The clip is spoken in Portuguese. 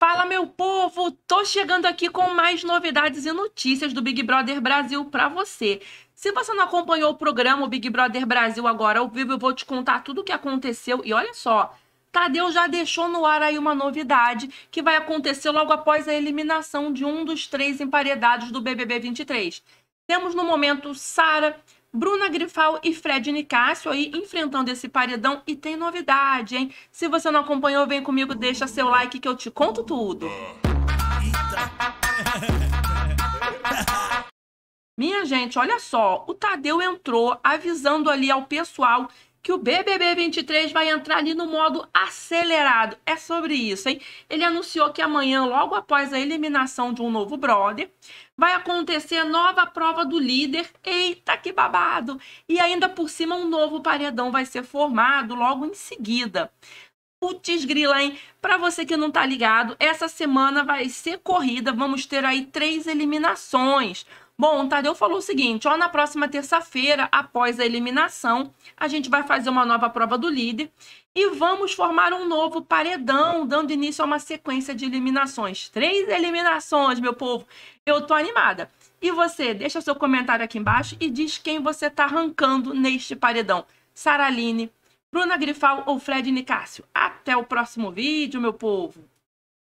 Fala, meu povo! Tô chegando aqui com mais novidades e notícias do Big Brother Brasil para você. Se você não acompanhou o programa o Big Brother Brasil agora ao vivo, eu vou te contar tudo o que aconteceu. E olha só, Tadeu já deixou no ar aí uma novidade que vai acontecer logo após a eliminação de um dos três emparedados do BBB 23. Temos no momento Sara, Bruna Grifal e Fred Nicásio aí enfrentando esse paredão e tem novidade, hein? Se você não acompanhou, vem comigo, deixa seu like que eu te conto tudo. Minha gente, olha só, o Tadeu entrou avisando ali ao pessoal que o BBB 23 vai entrar ali no modo acelerado. É sobre isso, hein? Ele anunciou que amanhã, logo após a eliminação de um novo brother, vai acontecer a nova prova do líder. Eita, que babado! E ainda por cima, um novo paredão vai ser formado logo em seguida. Putz grila, hein? Pra você que não tá ligado, essa semana vai ser corrida, vamos ter aí três eliminações. Bom, o Tadeu falou o seguinte, ó, na próxima terça-feira, após a eliminação, a gente vai fazer uma nova prova do líder e vamos formar um novo paredão, dando início a uma sequência de eliminações. Três eliminações, meu povo. Eu tô animada. E você, deixa seu comentário aqui embaixo e diz quem você tá arrancando neste paredão. Saraline, Bruna Grifal ou Fred Nicásio. Até o próximo vídeo, meu povo!